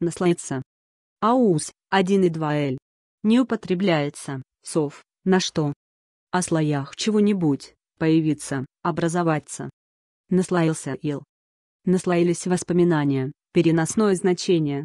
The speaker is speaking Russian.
наслается. Аус, 1 и 2Л. Не употребляется, сов, на что? О слоях чего-нибудь, появиться, образоваться. Наслаился ил. Наслоились воспоминания, переносное значение.